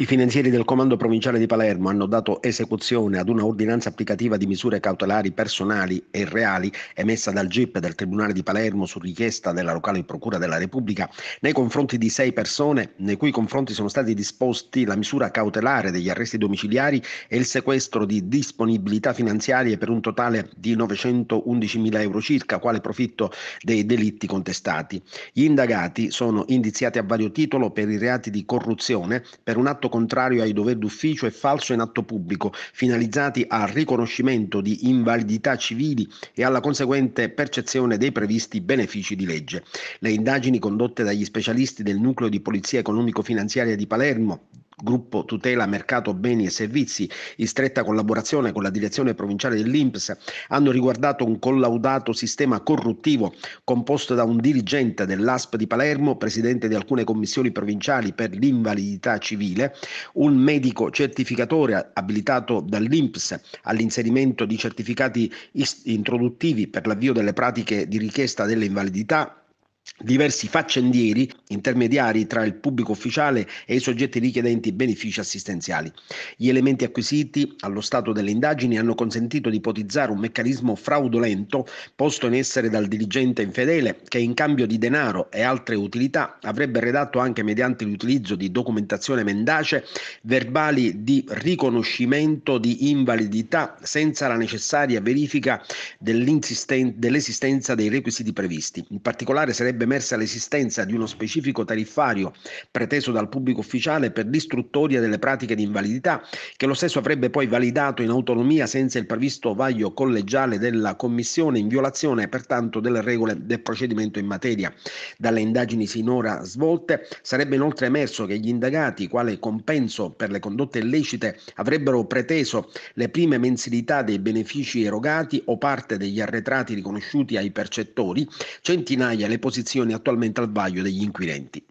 I finanzieri del Comando Provinciale di Palermo hanno dato esecuzione ad una ordinanza applicativa di misure cautelari personali e reali emessa dal GIP del Tribunale di Palermo su richiesta della locale Procura della Repubblica nei confronti di sei persone nei cui confronti sono stati disposti la misura cautelare degli arresti domiciliari e il sequestro di disponibilità finanziarie per un totale di 911.000 euro circa, quale profitto dei delitti contestati. Gli indagati sono indiziati a vario titolo per i reati di corruzione, per un atto atto contrario ai doveri d'ufficio e falso in atto pubblico, finalizzati al riconoscimento di invalidità civili e alla conseguente percezione dei previsti benefici di legge. Le indagini condotte dagli specialisti del nucleo di polizia economico-finanziaria di Palermo Gruppo Tutela Mercato Beni e Servizi, in stretta collaborazione con la direzione provinciale dell'INPS, hanno riguardato un collaudato sistema corruttivo composto da un dirigente dell'ASP di Palermo, presidente di alcune commissioni provinciali per l'invalidità civile, un medico certificatore abilitato dall'INPS all'inserimento di certificati introduttivi per l'avvio delle pratiche di richiesta delle invalidità, diversi faccendieri intermediari tra il pubblico ufficiale e i soggetti richiedenti benefici assistenziali. Gli elementi acquisiti allo stato delle indagini hanno consentito di ipotizzare un meccanismo fraudolento posto in essere dal dirigente infedele che in cambio di denaro e altre utilità avrebbe redatto anche mediante l'utilizzo di documentazione mendace verbali di riconoscimento di invalidità senza la necessaria verifica dell'esistenza dei requisiti previsti. In particolare sarebbe sarebbe emersa l'esistenza di uno specifico tariffario preteso dal pubblico ufficiale per distruttoria delle pratiche di invalidità, che lo stesso avrebbe poi validato in autonomia senza il previsto vaglio collegiale della Commissione, in violazione pertanto delle regole del procedimento in materia. Dalle indagini sinora svolte sarebbe inoltre emerso che gli indagati, quale compenso per le condotte illecite, avrebbero preteso le prime mensilità dei benefici erogati o parte degli arretrati riconosciuti ai percettori, centinaia le posizioni posizioni attualmente al vaglio degli inquirenti.